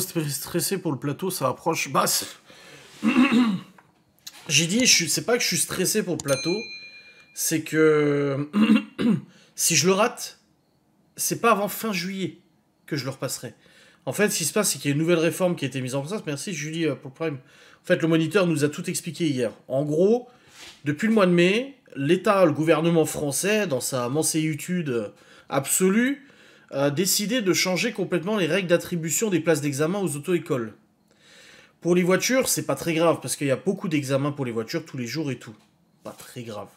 stressé pour le plateau, ça approche. basse. » j'ai dit, je c'est pas que je suis stressé pour le plateau, c'est que si je le rate, c'est pas avant fin juillet que je le repasserai. En fait, ce qui se passe, c'est qu'il y a une nouvelle réforme qui a été mise en place. Merci Julie euh, pour le prime. En fait, le moniteur nous a tout expliqué hier. En gros, depuis le mois de mai, l'État, le gouvernement français, dans sa manséitude absolue, a décidé de changer complètement les règles d'attribution des places d'examen aux auto-écoles. Pour les voitures, c'est pas très grave parce qu'il y a beaucoup d'examens pour les voitures tous les jours et tout. Pas très grave.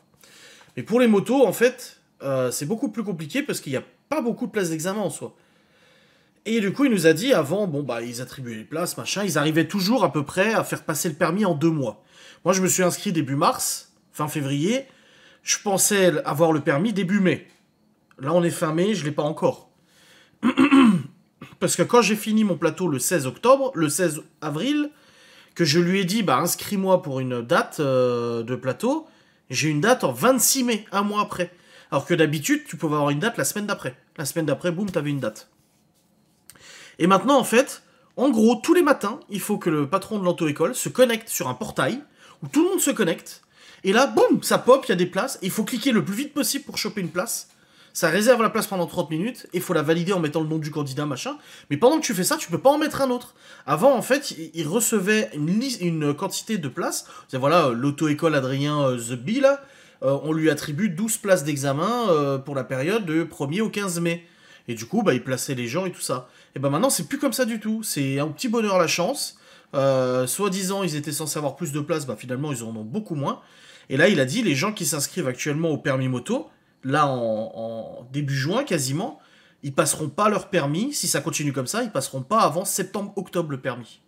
Mais pour les motos, en fait, euh, c'est beaucoup plus compliqué parce qu'il n'y a pas beaucoup de places d'examen en soi. Et du coup, il nous a dit avant, bon, bah, ils attribuaient les places, machin. Ils arrivaient toujours à peu près à faire passer le permis en deux mois. Moi, je me suis inscrit début mars, fin février. Je pensais avoir le permis début mai. Là, on est fin mai, je ne l'ai pas encore. Parce que quand j'ai fini mon plateau le 16 octobre, le 16 avril, que je lui ai dit, bah, inscris-moi pour une date euh, de plateau, j'ai une date en 26 mai, un mois après. Alors que d'habitude, tu pouvais avoir une date la semaine d'après. La semaine d'après, boum, t'avais une date. Et maintenant, en fait, en gros, tous les matins, il faut que le patron de l'auto-école se connecte sur un portail où tout le monde se connecte. Et là, boum, ça pop, il y a des places. il faut cliquer le plus vite possible pour choper une place ça réserve la place pendant 30 minutes, et il faut la valider en mettant le nom du candidat, machin. Mais pendant que tu fais ça, tu peux pas en mettre un autre. Avant, en fait, il recevait une, une euh, quantité de places. C'est voilà, euh, l'auto-école Adrien euh, The Bill, on lui attribue 12 places d'examen pour la période de 1er au 15 mai. Et du coup, bah, il plaçait les gens et tout ça. Et bah, maintenant, c'est plus comme ça du tout. C'est un petit bonheur la chance. Soi-disant, ils étaient censés avoir plus de places, bah finalement, ils en ont beaucoup moins. Et là, il a dit, les gens qui s'inscrivent actuellement au permis moto, là en, début juin quasiment, ils passeront pas leur permis, si ça continue comme ça, ils passeront pas avant septembre-octobre le permis.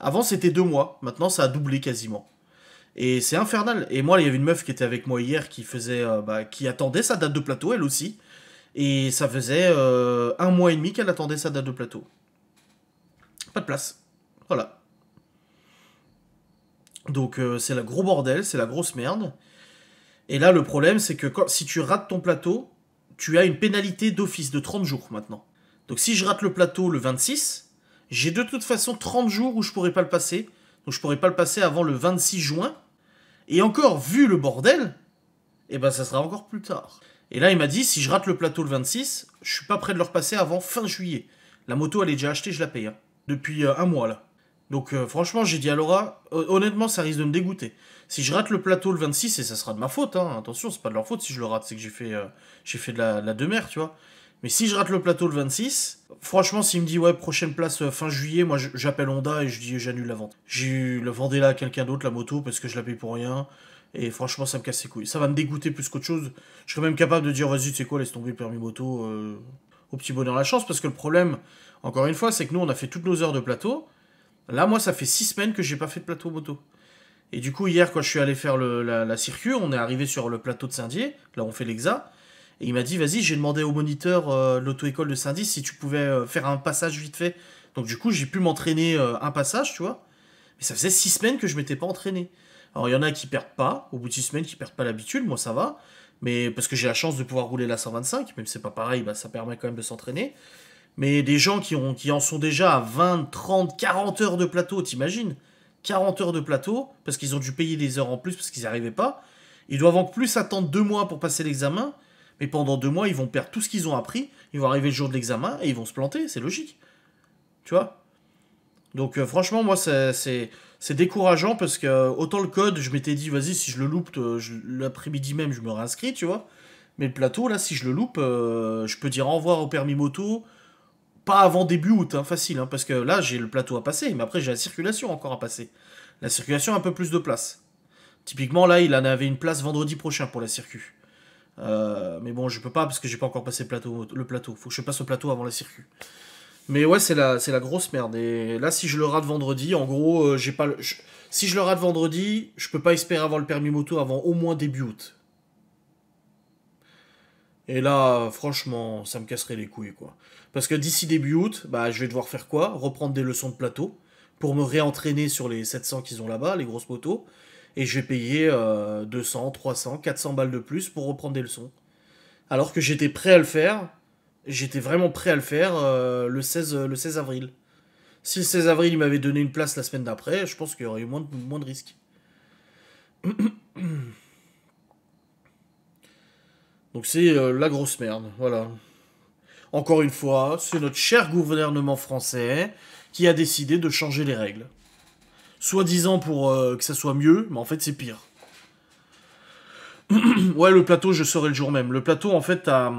Avant c'était deux mois, maintenant ça a doublé quasiment. Et c'est infernal. Et moi, il y avait une meuf qui était avec moi hier qui faisait, euh, bah, qui attendait sa date de plateau, elle aussi. Et ça faisait euh, un mois et demi qu'elle attendait sa date de plateau. Pas de place. Voilà. Donc euh, c'est la gros bordel, c'est la grosse merde. Et là, le problème, c'est que si tu rates ton plateau, tu as une pénalité d'office de 30 jours maintenant. Donc si je rate le plateau le 26, j'ai de toute façon 30 jours où je pourrais pas le passer. Donc je pourrais pas le passer avant le 26 juin. Et encore, vu le bordel, eh ben ça sera encore plus tard. Et là, il m'a dit, si je rate le plateau le 26, je suis pas prêt de le repasser avant fin juillet. La moto, elle est déjà achetée, je la paye. Hein, depuis euh, un mois, là. Donc euh, franchement, j'ai dit à Laura, honnêtement, ça risque de me dégoûter. Si je rate le plateau le 26, et ça sera de ma faute, hein, attention, c'est pas de leur faute si je le rate, c'est que j'ai fait, euh, fait de la, demeure, tu vois. Mais si je rate le plateau le 26, franchement, s'il me dit, ouais, prochaine place euh, fin juillet, moi j'appelle Honda et je dis, j'annule la vente. J'ai eu le Vendée-là à quelqu'un d'autre, la moto, parce que je la paye pour rien. Et franchement, ça me casse les couilles. Ça va me dégoûter plus qu'autre chose. Je serais même capable de dire, vas-y, tu sais quoi, laisse tomber le permis moto, euh, au petit bonheur la chance, parce que le problème, encore une fois, c'est que nous, on a fait toutes nos heures de plateau. Là, moi, ça fait six semaines que j'ai pas fait de plateau moto. Et du coup, hier, quand je suis allé faire la, circuit, on est arrivé sur le plateau de Saint-Dié, là on fait l'exa, et il m'a dit, vas-y, j'ai demandé au moniteur euh, l'auto-école de Saint-Dié si tu pouvais euh, faire un passage vite fait. Donc du coup, j'ai pu m'entraîner euh, un passage, tu vois. Mais ça faisait six semaines que je m'étais pas entraîné. Alors il y en a qui perdent pas, au bout de six semaines, qui perdent pas l'habitude, moi ça va. Mais parce que j'ai la chance de pouvoir rouler la 125, même si c'est pas pareil, bah, ça permet quand même de s'entraîner. Mais des gens qui, ont, qui en sont déjà à 20, 30, 40 heures de plateau, t'imagines 40 heures de plateau, parce qu'ils ont dû payer des heures en plus parce qu'ils n'y arrivaient pas. Ils doivent en plus attendre deux mois pour passer l'examen, mais pendant deux mois, ils vont perdre tout ce qu'ils ont appris, ils vont arriver le jour de l'examen et ils vont se planter, c'est logique. Tu vois Donc euh, franchement, moi, c'est décourageant parce que euh, autant le code, je m'étais dit, vas-y, si je le loupe, euh, l'après-midi même, je me réinscris, tu vois. Mais le plateau, là, si je le loupe, je peux dire au revoir au permis moto, pas avant début août, hein, facile, hein, parce que là j'ai le plateau à passer, mais après j'ai la circulation encore à passer. La circulation a un peu plus de place. Typiquement là il en avait une place vendredi prochain pour la circu. Euh, mais bon je peux pas parce que j'ai pas encore passé le plateau, le plateau. Faut que je passe le plateau avant la circu. Mais ouais c'est la, c'est la grosse merde. Et là si je le rate vendredi, en gros euh, j'ai pas si je le rate vendredi, je peux pas espérer avoir le permis moto avant au moins début août. Et là, franchement, ça me casserait les couilles, quoi. Parce que d'ici début août, bah, je vais devoir faire quoi Reprendre des leçons de plateau pour me réentraîner sur les 700 qu'ils ont là-bas, les grosses motos. Et je vais payer 200, 300, 400 balles de plus pour reprendre des leçons. Alors que j'étais prêt à le faire, j'étais vraiment prêt à le faire euh, le, 16, euh, le 16 avril. Si le 16 avril, il m'avait donné une place la semaine d'après, je pense qu'il y aurait eu moins de, moins de risques. Donc c'est euh, la grosse merde, voilà. Encore une fois, c'est notre cher gouvernement français qui a décidé de changer les règles. Soi-disant pour euh, que ça soit mieux, mais en fait c'est pire. ouais, le plateau, je saurai le jour même. Le plateau, en fait, t'as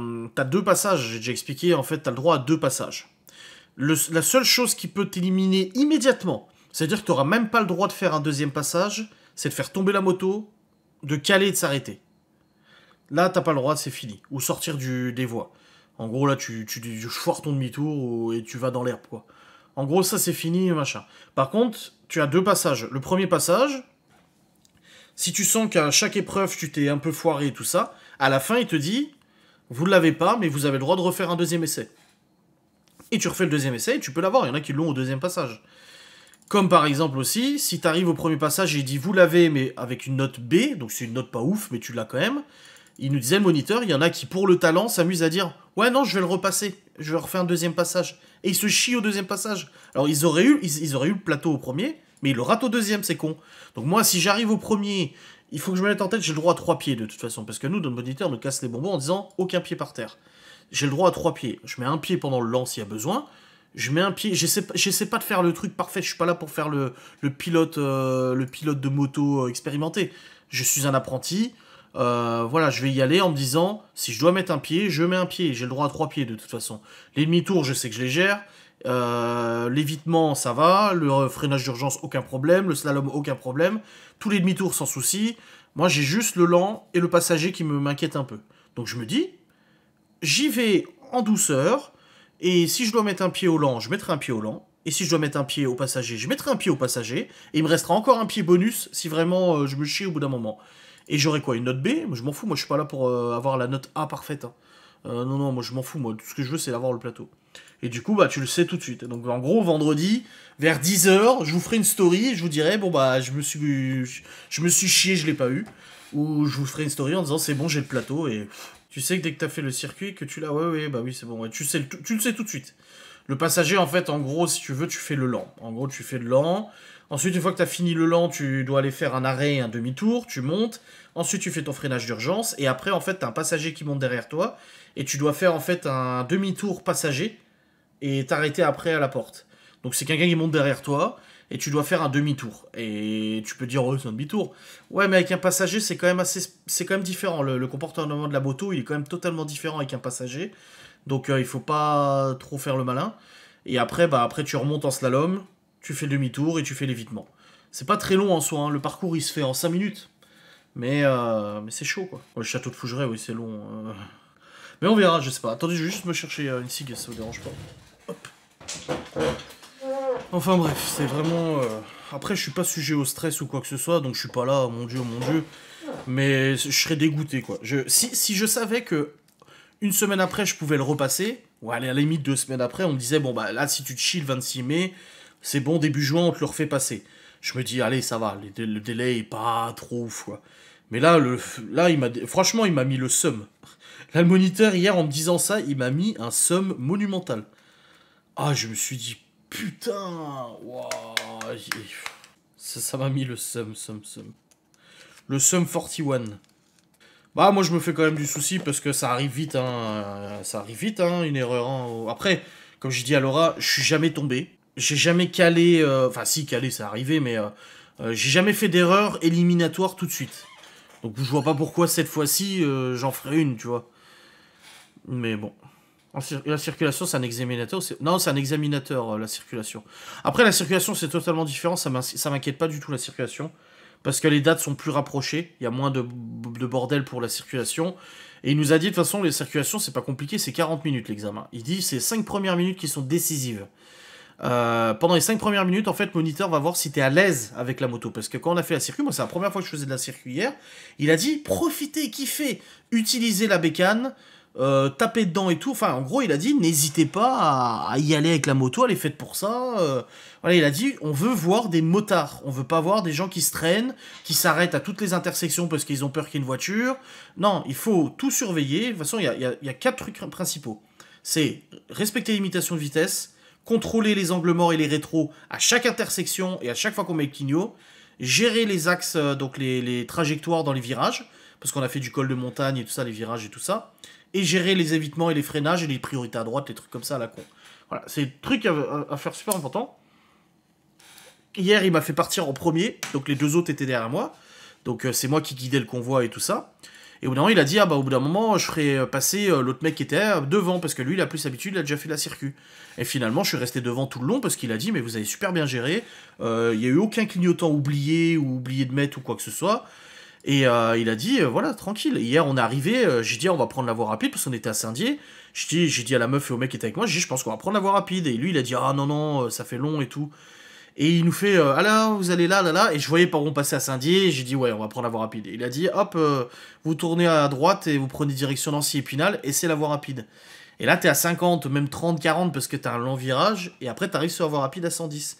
deux passages. J'ai déjà expliqué, en fait, t'as le droit à deux passages. la seule chose qui peut t'éliminer immédiatement, c'est-à-dire que t'auras même pas le droit de faire un deuxième passage, c'est de faire tomber la moto, de caler et de s'arrêter. Là, t'as pas le droit, c'est fini. Ou sortir du, des voies. En gros, là, tu, tu, foires ton demi-tour et tu vas dans l'herbe, quoi. En gros, ça, c'est fini, machin. Par contre, tu as deux passages. Le premier passage, si tu sens qu'à chaque épreuve, tu t'es un peu foiré et tout ça, à la fin, il te dit, vous ne l'avez pas, mais vous avez le droit de refaire un deuxième essai. Et tu refais le deuxième essai, et tu peux l'avoir. Il y en a qui l'ont au deuxième passage. Comme par exemple aussi, si tu arrives au premier passage et il dit vous l'avez, mais avec une note B, donc c'est une note pas ouf, mais tu l'as quand même, il nous disait le moniteur, il y en a qui pour le talent s'amusent à dire ouais non je vais le repasser, je vais refaire un deuxième passage. Et ils se chient au deuxième passage. Alors ils auraient eu, ils, auraient eu le plateau au premier, mais ils le ratent au deuxième, c'est con. Donc moi si j'arrive au premier, il faut que je me mette en tête, j'ai le droit à trois pieds de toute façon, parce que nous, notre moniteur nous casse les bonbons en disant aucun pied par terre. J'ai le droit à trois pieds. Je mets un pied pendant le lance s'il y a besoin. Je mets un pied. J'essaie, pas de faire le truc parfait. Je suis pas là pour faire le, pilote, euh, le pilote de moto euh, expérimenté. Je suis un apprenti euh, voilà, je vais y aller en me disant, si je dois mettre un pied, je mets un pied. J'ai le droit à trois pieds de toute façon. Les demi-tours, je sais que je les gère. Euh, l'évitement, ça va. Le euh, freinage d'urgence, aucun problème. Le slalom, aucun problème. Tous les demi-tours, sans souci. Moi, j'ai juste le lent et le passager qui me m'inquiète un peu. Donc je me dis, j'y vais en douceur. Et si je dois mettre un pied au lent, je mettrai un pied au lent. Et si je dois mettre un pied au passager, je mettrai un pied au passager. Et il me restera encore un pied bonus si vraiment je me chie au bout d'un moment. Et j'aurai quoi Une note B Moi, je m'en fous, moi, je suis pas là pour euh, avoir la note A parfaite. Hein. Euh, non, non, moi, je m'en fous, moi, tout ce que je veux, c'est avoir le plateau. Et du coup, bah, tu le sais tout de suite. Donc, en gros, vendredi, vers 10h, je vous ferai une story je vous dirai, bon, bah, je me suis, je, je me suis chié, je l'ai pas eu. Ou je vous ferai une story en disant, c'est bon, j'ai le plateau. Et tu sais que dès que tu as fait le circuit, que tu l'as, ouais, ouais, bah oui, c'est bon, tu, sais, tu le sais tout de suite. Le passager, en fait, en gros, si tu veux, tu fais le lent. En gros, tu fais le lent. Ensuite, une fois que tu as fini le lent, tu dois aller faire un arrêt et un demi-tour, tu montes. Ensuite, tu fais ton freinage d'urgence. Et après, en fait, tu as un passager qui monte derrière toi. Et tu dois faire, en fait, un demi-tour passager et t'arrêter après à la porte. Donc, c'est quelqu'un qui monte derrière toi et tu dois faire un demi-tour. Et tu peux dire, oh, c'est un demi-tour. Ouais, mais avec un passager, c'est quand même assez, c'est quand même différent. Le, le, comportement de la moto, il est quand même totalement différent avec un passager. Donc il euh, il faut pas trop faire le malin. Et après, bah, après tu remontes en slalom, tu fais demi-tour et tu fais l'évitement. C'est pas très long en soi, hein. le parcours il se fait en 5 minutes. Mais, euh, mais c'est chaud quoi. le château de Fougeray, oui, c'est long. Euh. Mais on verra, je sais pas. Attendez, je vais juste me chercher une cigue, ça vous dérange pas. Enfin bref, c'est vraiment. Après, je suis pas sujet au stress ou quoi que ce soit, donc je suis pas là, oh mon dieu, oh mon dieu. Mais je serais dégoûté quoi. Je... Si, si je savais que une semaine après, je pouvais le repasser. Ou à la limite, deux semaines après, on me disait, bon, bah là, si tu te chies le 26 mai, c'est bon, début juin, on te le refait passer. Je me dis, allez, ça va, le, délai est pas trop ouf, quoi. Mais là, le, là il m'a, franchement, il m'a mis le sum ». Là, le moniteur, hier, en me disant ça, il m'a mis un sum » monumental. Ah, je me suis dit, putain, waouh, ça m'a mis le sum »,« sum »,« sum ». Le sum 41. Bah moi je me fais quand même du souci parce que ça arrive vite, hein, euh, ça arrive vite, hein, une erreur. Hein. Après, comme je dis à Laura, je suis jamais tombé, j'ai jamais calé, euh, enfin si calé, ça arrivé, mais euh, j'ai jamais fait d'erreur éliminatoire tout de suite. Donc je vois pas pourquoi cette fois-ci j'en ferai une, tu vois. Mais bon. la circulation, c'est un examinateur. Non, c'est un examinateur, la circulation. Après, la circulation, c'est totalement différent. Ça m'inquiète pas du tout, la circulation parce que les dates sont plus rapprochées, il y a moins de, bordel pour la circulation. Et il nous a dit, de toute façon, les circulations, c'est pas compliqué, c'est 40 minutes l'examen. Il dit, c'est 5 premières minutes qui sont décisives. Euh, pendant les 5 premières minutes, en fait, le moniteur va voir si t'es à l'aise avec la moto. Parce que quand on a fait la circuit, moi, c'est la première fois que je faisais de la circuit hier, il a dit, profitez, kiffez, utilisez la bécane, euh, taper dedans et tout. Enfin, en gros, il a dit n'hésitez pas à, y aller avec la moto, elle est faite pour ça. Euh. voilà, il a dit on veut voir des motards, on veut pas voir des gens qui se traînent, qui s'arrêtent à toutes les intersections parce qu'ils ont peur qu'il y ait une voiture. Non, il faut tout surveiller. De toute façon, il y a, quatre trucs principaux c'est respecter les limitations de vitesse, contrôler les angles morts et les rétros à chaque intersection et à chaque fois qu'on met le clignot, gérer les axes, euh, donc les, les trajectoires dans les virages, parce qu'on a fait du col de montagne et tout ça, les virages et tout ça et gérer les évitements et les freinages et les priorités à droite, les trucs comme ça à la con. Voilà, c'est des truc à, faire super important. Hier, il m'a fait partir en premier, donc les deux autres étaient derrière moi. Donc euh, c'est moi qui guidais le convoi et tout ça. Et au bout d'un moment, il a dit, ah bah au bout d'un moment, je ferai euh, passer euh, l'autre mec qui était devant, parce que lui, il a plus l'habitude, il a déjà fait la circuit. Et finalement, je suis resté devant tout le long, parce qu'il a dit, mais vous avez super bien géré, il n'y a eu aucun clignotant oublié, ou oublié de mettre, ou quoi que ce soit. Et euh, il a dit, euh, voilà, tranquille. Hier, on est arrivé, euh, j'ai dit, on va prendre la voie rapide parce qu'on était à Saint-Dié. J'ai dit, à la meuf et au mec qui était avec moi, j'ai dit, je pense qu'on va prendre la voie rapide. Et lui, il a dit, ah non, non, ça fait long et tout. Et il nous fait, ah là, vous allez là, là, là. Et je voyais par où on passait à Saint-Dié. J'ai dit, ouais, on va prendre la voie rapide. Et il a dit, hop, vous tournez à droite et vous prenez direction Nancy et et c'est la voie rapide. Et là, t'es à 50, même 30, 40 parce que t'as un long virage. Et après, t'arrives sur la voie rapide à 110.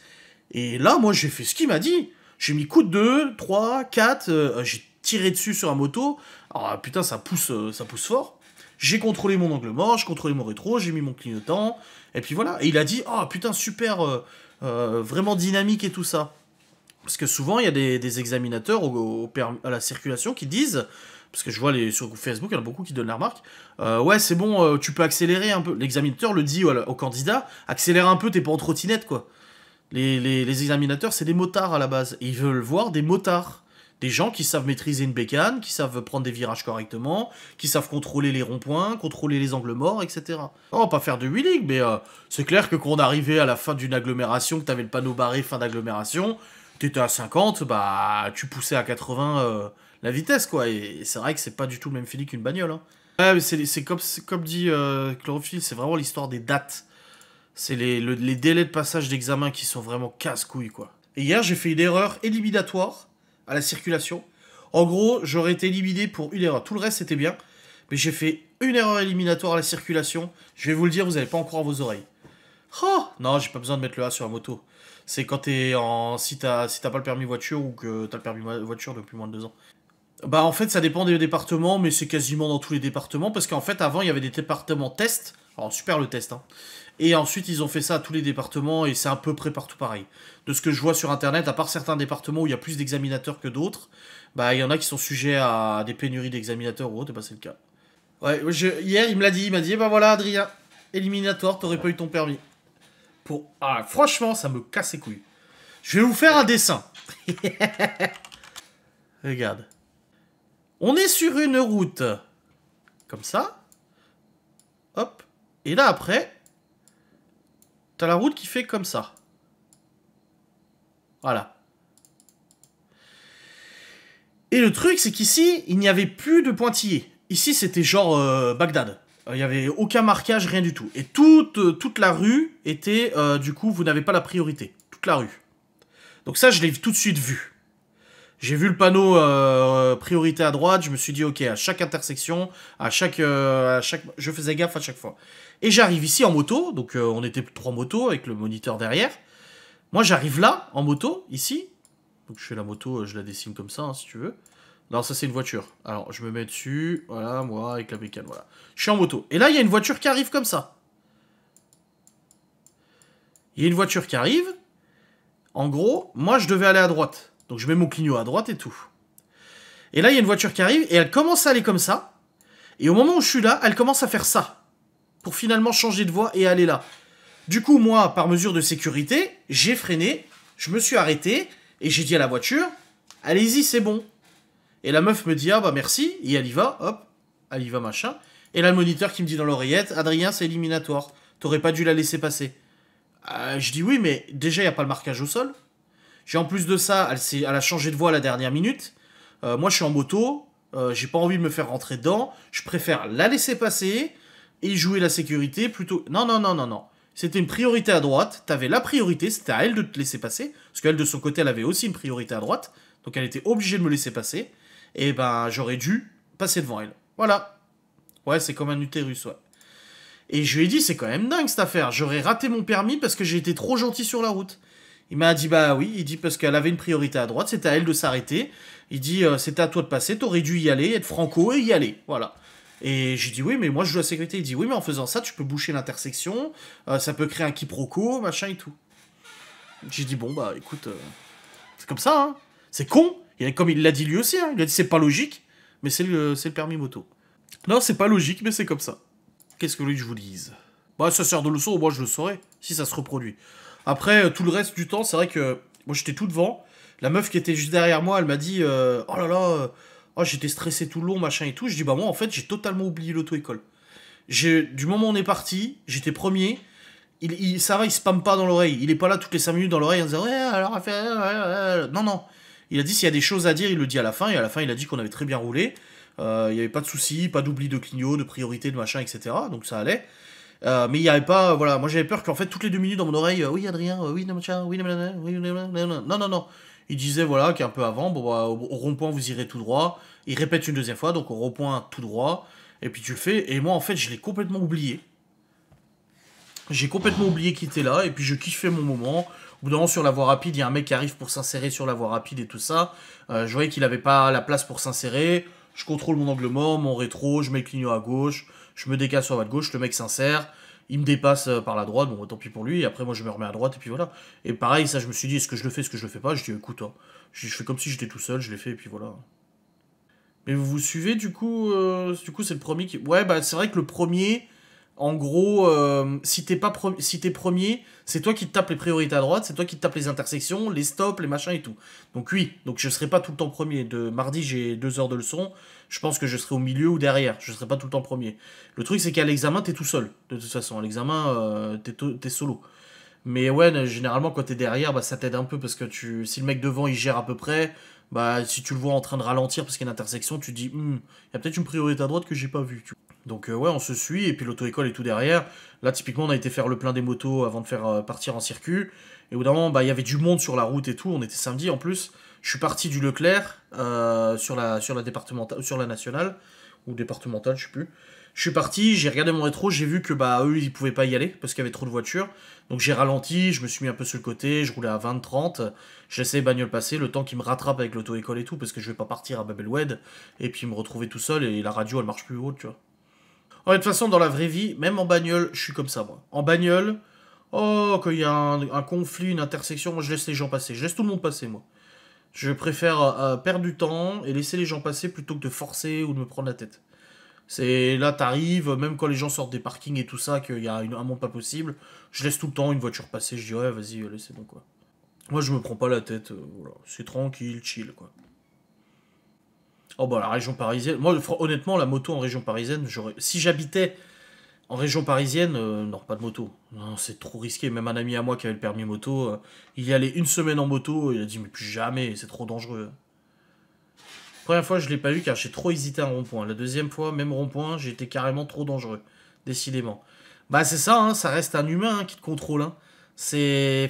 Et là, moi, j'ai fait ce qu'il m'a dit. J'ai mis coup de 2, 3, 4. j'ai tirer dessus sur la moto. Ah putain, ça pousse, euh, ça pousse fort. J'ai contrôlé mon angle mort, j'ai contrôlé mon rétro, j'ai mis mon clignotant, et puis voilà. Et il a dit, ah oh, putain, super, euh, euh, vraiment dynamique et tout ça. Parce que souvent, il y a des, examinateurs à la circulation qui disent, parce que je vois les, sur Facebook, il y en a beaucoup qui donnent la remarque, ouais, c'est bon, tu peux accélérer un peu. L'examinateur le dit au, candidat, accélère un peu, t'es pas en trottinette, quoi. Les, examinateurs, c'est des motards à la base. ils veulent voir des motards. Des gens qui savent maîtriser une bécane, qui savent prendre des virages correctement, qui savent contrôler les ronds-points, contrôler les angles morts, etc. va pas faire de wheeling, mais euh, c'est clair que quand on arrivait à la fin d'une agglomération, que t'avais le panneau barré fin d'agglomération, t'étais à 50, bah tu poussais à 80 euh, la vitesse, quoi. Et, c'est vrai que c'est pas du tout le même feeling qu'une bagnole. Hein. Ouais, mais c'est comme, comme dit euh, Chlorophylle, c'est vraiment l'histoire des dates. C'est les, délais de passage d'examen qui sont vraiment casse-couilles, quoi. Et hier, j'ai fait une erreur éliminatoire à la circulation. En gros, j'aurais été éliminé pour une erreur. Tout le reste, c'était bien. Mais j'ai fait une erreur éliminatoire à la circulation. Je vais vous le dire, vous n'allez pas en croire vos oreilles. Oh Non, j'ai pas besoin de mettre le A sur la moto. C'est quand t'es en... Si t'as si pas le permis voiture ou que t'as le permis voiture depuis moins de deux ans. Bah en fait, ça dépend des départements, mais c'est quasiment dans tous les départements. Parce qu'en fait, avant, il y avait des départements test. Alors super le test, hein. Et ensuite, ils ont fait ça à tous les départements et c'est à peu près partout pareil. De ce que je vois sur Internet, à part certains départements où il y a plus d'examinateurs que d'autres, bah il y en a qui sont sujets à des pénuries d'examinateurs ou autre, et bah c'est le cas. Ouais, hier, il me l'a dit, il m'a dit, Bah voilà, Adrien, éliminatoire, t'aurais pas eu ton permis. Pour... Ah, franchement, ça me casse les couilles. Je vais vous faire un dessin. Regarde. On est sur une route. Comme ça. Hop. Et là, après, T'as la route qui fait comme ça. Voilà. Et le truc, c'est qu'ici, il n'y avait plus de pointillés. Ici, c'était genre euh, Bagdad. Euh, il n'y avait aucun marquage, rien du tout. Et toute, euh, toute la rue était, du coup, vous n'avez pas la priorité. Toute la rue. Donc ça, je l'ai tout de suite vu. J'ai vu le panneau priorité à droite, je me suis dit, ok, à chaque intersection, à chaque, à chaque... Je faisais gaffe à chaque fois. Et j'arrive ici en moto, donc euh, on était trois motos avec le moniteur derrière. Moi j'arrive là, en moto, ici. Donc je fais la moto, euh, je la dessine comme ça, hein, si tu veux. Non, ça c'est une voiture. Alors je me mets dessus, voilà, moi avec la bécane, voilà. Je suis en moto. Et là il y a une voiture qui arrive comme ça. Il y a une voiture qui arrive. En gros, moi je devais aller à droite. Donc je mets mon clignot à droite et tout. Et là, il y a une voiture qui arrive et elle commence à aller comme ça. Et au moment où je suis là, elle commence à faire ça pour finalement changer de voie et aller là. Du coup, moi, par mesure de sécurité, j'ai freiné, je me suis arrêté, et j'ai dit à la voiture, allez-y, c'est bon. Et la meuf me dit, ah bah merci, et elle y va, hop, elle y va, machin. Et là, le moniteur qui me dit dans l'oreillette, Adrien, c'est éliminatoire, t'aurais pas dû la laisser passer. Euh, je dis oui, mais déjà, il n'y a pas le marquage au sol. J'ai en plus de ça, elle, a changé de voie à la dernière minute. Euh, moi, je suis en moto, euh, j'ai pas envie de me faire rentrer dedans, je préfère la laisser passer, et jouer la sécurité plutôt... Non, non, non, non, non. C'était une priorité à droite, t'avais la priorité, c'était à elle de te laisser passer, parce qu'elle de son côté elle avait aussi une priorité à droite, donc elle était obligée de me laisser passer, et ben j'aurais dû passer devant elle. Voilà. Ouais, c'est comme un utérus, ouais. Et je lui ai dit, c'est quand même dingue cette affaire, j'aurais raté mon permis parce que j'ai été trop gentil sur la route. Il m'a dit, bah oui, il dit parce qu'elle avait une priorité à droite, c'est à elle de s'arrêter, il dit, euh, c'est à toi de passer, t'aurais dû y aller, être franco et y aller, voilà. Et j'ai dit « oui, mais moi je joue à la sécurité. Il dit oui, mais en faisant ça, tu peux boucher l'intersection, euh, ça peut créer un quiproquo, machin et tout. J'ai dit bon bah écoute, euh, c'est comme ça, hein. c'est con. est comme il l'a dit lui aussi, hein. il a dit c'est pas logique, mais c'est le, permis moto. Non, c'est pas logique, mais c'est comme ça. Qu'est-ce que lui je vous dise Bah ça sert de leçon, moi je le saurais, si ça se reproduit. Après, euh, tout le reste du temps, c'est vrai que moi j'étais tout devant. La meuf qui était juste derrière moi, elle m'a dit oh là là oh, j'étais stressé tout le long, machin et tout. Je dis, bah moi, en fait, j'ai totalement oublié l'auto-école. Du moment où on est parti, j'étais premier. Il, ça va, il spamme pas dans l'oreille. Il est pas là toutes les 5 minutes dans l'oreille en disant, ouais, alors, faire... non, non. Il a dit, s'il y a des choses à dire, il le dit à la fin. Et à la fin, il a dit qu'on avait très bien roulé. Euh, il n'y avait pas de soucis, pas d'oubli de clignot, de priorité, de machin, etc. Donc ça allait. Euh, mais il n'y avait pas, voilà, moi j'avais peur qu'en fait toutes les deux minutes dans mon oreille, euh, oui Adrien, oui oui non non non, non, non, il disait, voilà, qu'un peu avant, bon, bah, au rond-point, vous irez tout droit. Il répète une deuxième fois, donc au rond-point, tout droit. Et puis tu le fais. Et moi, en fait, je l'ai complètement oublié. J'ai complètement oublié qu'il était là. Et puis je kiffais mon moment. Au bout d'un moment, sur la voie rapide, il y a un mec qui arrive pour s'insérer sur la voie rapide et tout ça. Euh, je voyais qu'il n'avait pas la place pour s'insérer. Je contrôle mon angle mort, mon rétro, je mets le clignot à gauche. Je me décale sur la voie de gauche, le mec s'insère il me dépasse euh, par la droite, bon tant pis pour lui, après moi je me remets à droite, et puis voilà. Et pareil, ça je me suis dit, est-ce que je le fais, est-ce que je le fais pas Je dis, écoute, hein. je, fais comme si j'étais tout seul, je l'ai fait, et puis voilà. Mais vous vous suivez du coup, euh, du coup c'est le premier qui... Ouais, bah c'est vrai que le premier, en gros, euh, si t'es pas si premier, c'est toi qui te tapes les priorités à droite, c'est toi qui te tapes les intersections, les stops, les machins et tout. Donc oui, donc je serai pas tout le temps premier. De mardi, j'ai deux heures de leçon. Je pense que je serai au milieu ou derrière. Je serai pas tout le temps premier. Le truc, c'est qu'à l'examen, t'es tout seul. De toute façon, à l'examen, euh, t'es solo. Mais ouais, généralement, quand t'es derrière, bah, ça t'aide un peu parce que tu, si le mec devant, il gère à peu près, bah, si tu le vois en train de ralentir parce qu'il y a une intersection, tu dis, hmm, il y a peut-être une priorité à droite que j'ai pas vue. Tu... Donc euh, ouais, on se suit, et puis l'auto-école est tout derrière. Là, typiquement, on a été faire le plein des motos avant de faire euh, partir en circuit. Et au bout d'un moment, bah, il y avait du monde sur la route et tout, on était samedi en plus. Je suis parti du Leclerc euh, sur, la, sur, la départementale, sur la nationale, ou départementale, je sais plus. Je suis parti, j'ai regardé mon rétro, j'ai vu que bah eux, ils pouvaient pas y aller, parce qu'il y avait trop de voitures. Donc j'ai ralenti, je me suis mis un peu sur le côté, je roulais à 20-30, j'ai essayé bagnole passer, le temps qu'il me rattrape avec l'auto-école et tout, parce que je vais pas partir à Babelwed, et puis me retrouver tout seul, et la radio, elle marche plus haute, tu vois de toute façon, dans la vraie vie, même en bagnole, je suis comme ça, moi. En bagnole, oh, qu'il y a un, conflit, une intersection, moi, je laisse les gens passer. Je laisse tout le monde passer, moi. Je préfère euh, euh, perdre du temps et laisser les gens passer plutôt que de forcer ou de me prendre la tête. C'est là, t'arrives, même quand les gens sortent des parkings et tout ça, qu'il y a un monde pas possible, je laisse tout le temps une voiture passer, je dis ouais, vas-y, euh, laissez donc quoi. Moi, je me prends pas la tête, voilà. c'est tranquille, chill, quoi. Oh bah la région parisienne. Moi honnêtement la moto en région parisienne, si j'habitais en région parisienne, euh, non pas de moto. Non, c'est trop risqué. Même un ami à moi qui avait le permis moto, euh, il y allait une semaine en moto, il a dit mais plus jamais, c'est trop dangereux. Première fois je l'ai pas eu car j'ai trop hésité à un rond-point. La deuxième fois, même rond-point, j'étais carrément trop dangereux, décidément. Bah c'est ça, hein, ça reste un humain hein, qui te contrôle. Hein. C'est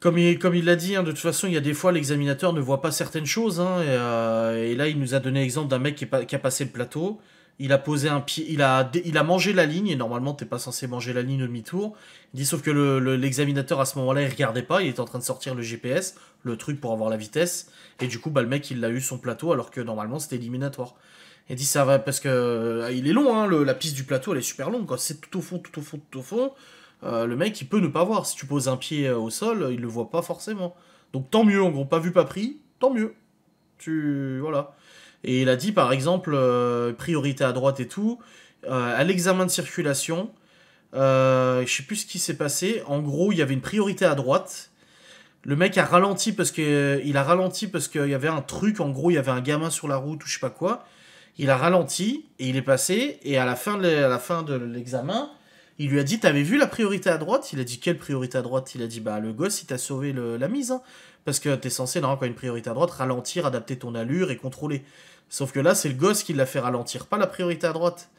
comme il, l'a dit, hein, de toute façon, il y a des fois, l'examinateur ne voit pas certaines choses. Hein, euh, et, là, il nous a donné l'exemple d'un mec qui, a passé le plateau. Il a posé un pied, il a, il a mangé la ligne, et normalement, t'es pas censé manger la ligne au demi-tour. Il dit sauf que le, l'examinateur, à ce moment-là, il regardait pas, il était en train de sortir le GPS, le truc pour avoir la vitesse. Et du coup, bah, le mec, il a eu son plateau, alors que normalement, c'était éliminatoire. Il dit ça va, parce que euh, il est long, hein, la piste du plateau, elle est super longue, C'est tout au fond, tout au fond, tout au fond. Euh, le mec, il peut ne pas voir. Si tu poses un pied euh, au sol, euh, il le voit pas forcément. Donc tant mieux, en gros, pas vu, pas pris, tant mieux. Tu... Voilà. Et il a dit, par exemple, priorité à droite et tout, à l'examen de circulation, je sais plus ce qui s'est passé, en gros, il y avait une priorité à droite, le mec a ralenti parce que il a ralenti parce qu'il y avait un truc en gros il y avait un gamin sur la route ou je sais pas quoi il a ralenti et il est passé et à la fin de l'examen il lui a dit, t'avais vu la priorité à droite Il a dit, quelle priorité à droite Il a dit, bah le gosse, il t'a sauvé la mise. Hein. parce que t'es censé, normalement, quand une priorité à droite, ralentir, adapter ton allure et contrôler. Sauf que là, c'est le gosse qui l'a fait ralentir, pas la priorité à droite.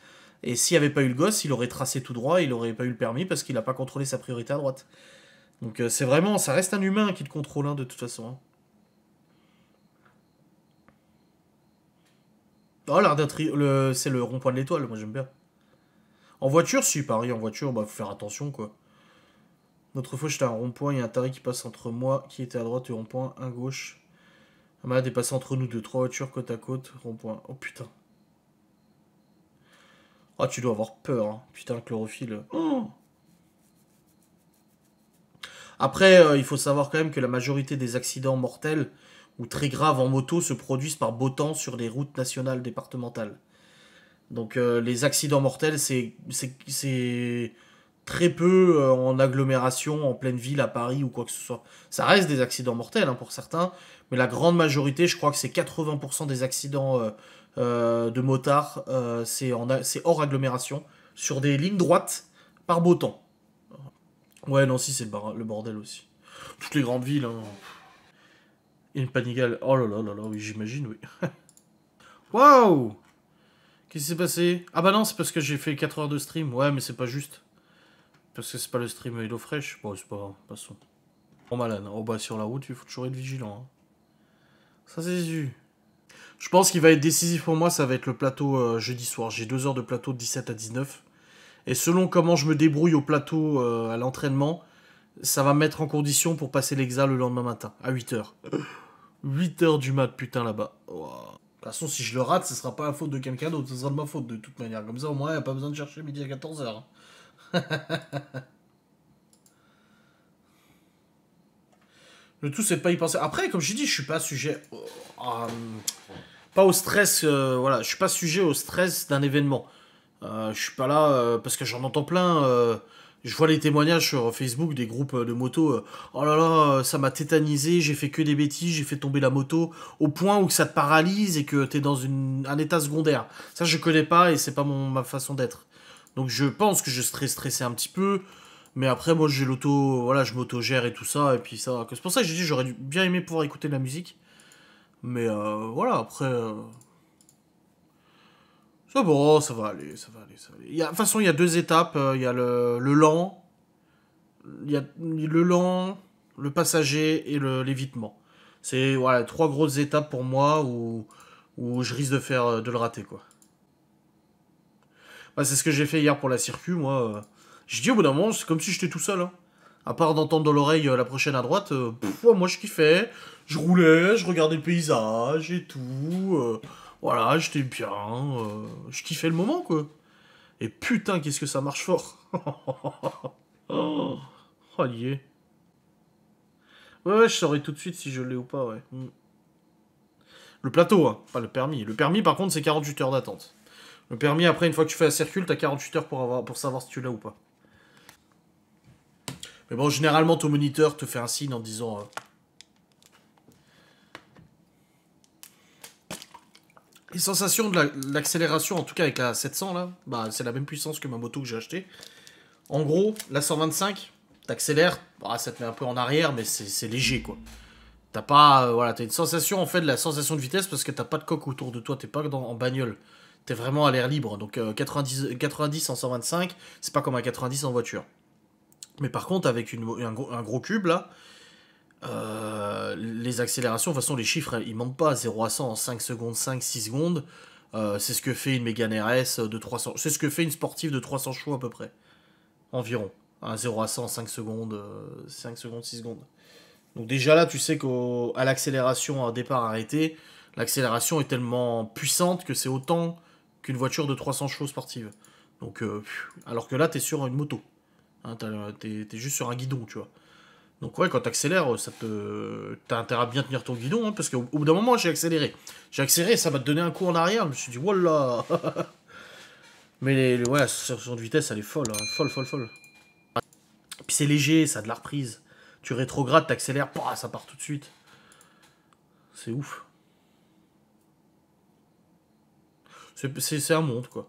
Et s'il n'y avait pas eu le gosse, il aurait tracé tout droit, il n'aurait pas eu le permis parce qu'il n'a pas contrôlé sa priorité à droite. Donc euh, c'est vraiment, ça reste un humain qui le contrôle, hein, de toute façon. Hein. Oh, l'art d'être... c'est le rond-point de l'étoile, moi j'aime bien. En voiture, si, Paris, en voiture, il bah, faut faire attention, quoi. L'autre fois, j'étais à un rond-point, il y a un taré qui passe entre moi, qui était à droite, et rond-point, un gauche. Un malade est passé entre nous deux, trois voitures côte à côte, rond-point. Oh putain. Ah, oh, tu dois avoir peur, hein. putain, le chlorophylle. Oh. Après, euh, il faut savoir quand même que la majorité des accidents mortels ou très graves en moto se produisent par beau temps sur les routes nationales départementales. Donc euh, les accidents mortels, c'est très peu euh, en agglomération, en pleine ville, à Paris ou quoi que ce soit. Ça reste des accidents mortels hein, pour certains, mais la grande majorité, je crois que c'est 80% des accidents euh, de motards, c'est hors agglomération, sur des lignes droites, par beau temps. Ouais, non, si, c'est le, bordel aussi. Toutes les grandes villes. Hein. Une panigale. Oh là là là là, oui, j'imagine, oui. Waouh Qu'est-ce qui s'est passé Ah bah non, c'est parce que j'ai fait 4 heures de stream. Ouais, mais c'est pas juste. Parce que c'est pas le stream fraîche. Bon, c'est pas grave, passons. Bon, malade. Oh bah sur la route, il faut toujours être vigilant. Hein. Ça, c'est su. Je pense qu'il va être décisif pour moi, ça va être le plateau euh, jeudi soir. J'ai 2 heures de plateau de 17 à 19. Et selon comment je me débrouille au plateau, euh, à l'entraînement, ça va me mettre en condition pour passer l'exa le lendemain matin, à 8h. 8 heures du mat, putain, là-bas. De toute façon, si je le rate, ce sera pas la faute de quelqu'un d'autre, ce sera de ma faute de toute manière. Comme ça, au moins, il n'y a pas besoin de chercher midi à 14h. Hein. le tout, c'est pas y penser. Après, comme je dis, je suis pas sujet. Euh, pas au stress. Euh, voilà, je suis pas sujet au stress d'un événement. Je euh, je suis pas là parce que j'en entends plein. Je vois les témoignages sur Facebook des groupes euh, de moto. Euh, oh là là, euh, ça m'a tétanisé, j'ai fait que des bêtises, j'ai fait tomber la moto au point où ça te paralyse et que t'es dans une, un état secondaire. Ça, je connais pas et c'est pas mon, ma façon d'être. Donc je pense que je serais stressé un petit peu. Mais après, moi, j'ai l'auto, voilà, je m'autogère gère et tout ça. Et puis ça, c'est pour ça que j'ai dit, j'aurais bien aimé pouvoir écouter de la musique. Mais voilà, après. C'est bon, ça va aller, ça va aller, ça va aller. de toute façon, il y a deux étapes. Euh, il y a le, lent, y le lent, le passager et l'évitement. C'est trois grosses étapes pour moi où, où je risque de faire euh, de le rater quoi. Bah, c'est ce que j'ai fait hier pour la circuit, moi. Euh. Je dis au bout d'un moment, c'est comme si j'étais tout seul. Hein. À part d'entendre dans l'oreille la prochaine à droite, moi je kiffais. Je roulais, je regardais le paysage et tout. Voilà, j'étais bien, euh, je kiffais le moment, quoi. Et putain, qu'est-ce que ça marche fort Oh, oh Ouais, ouais, je saurais tout de suite si je l'ai ou pas, ouais. Mm. Le plateau, hein, pas le permis. Le permis, par contre, c'est 48 heures d'attente. Le permis, après, une fois que tu fais la circule, t'as 48 heures pour, avoir, pour savoir si tu l'as ou pas. Mais bon, généralement, ton moniteur te fait un signe en disant... Euh, Les sensations de l'accélération, en tout cas avec la 700 là, bah, c'est la même puissance que ma moto que j'ai achetée. En gros, la 125, t'accélères, accélères, bah, ça te met un peu en arrière, mais c'est léger quoi. T'as pas, euh, voilà, t'as une sensation en fait, de la sensation de vitesse parce que t'as pas de coque autour de toi, t'es pas dans, en bagnole. T'es vraiment à l'air libre, donc 90, euh, 90 en 125, c'est pas comme un 90 en voiture. Mais par contre, avec un, un gros cube là, euh, les accélérations, de toute façon, les chiffres, ils mentent pas. 0 à 100 en 5 secondes, 5, 6 secondes. Euh, c'est ce que fait une Mégane RS de 300. C'est ce que fait une sportive de 300 chevaux à peu près. Environ. Hein, 0 à 100 en 5 secondes, 5 euh, secondes, 6 secondes. Donc déjà là, tu sais qu'à l'accélération à départ arrêté, l'accélération est tellement puissante que c'est autant qu'une voiture de 300 chevaux sportive. Donc, alors que là, tu es sur une moto. Hein, tu es juste sur un guidon, tu vois. Donc ouais, quand t'accélères, euh, ça te... T'as intérêt à bien tenir ton guidon, hein, parce qu'au bout d'un moment, j'ai accéléré. J'ai accéléré, ça m'a donné un coup en arrière, je me suis dit, voilà Mais les, ouais, la de vitesse, elle est folle, hein, folle, folle, folle. Puis c'est léger, ça a de la reprise. Tu rétrogrades, t'accélères, ça part tout de suite. C'est ouf. C'est un monde, quoi.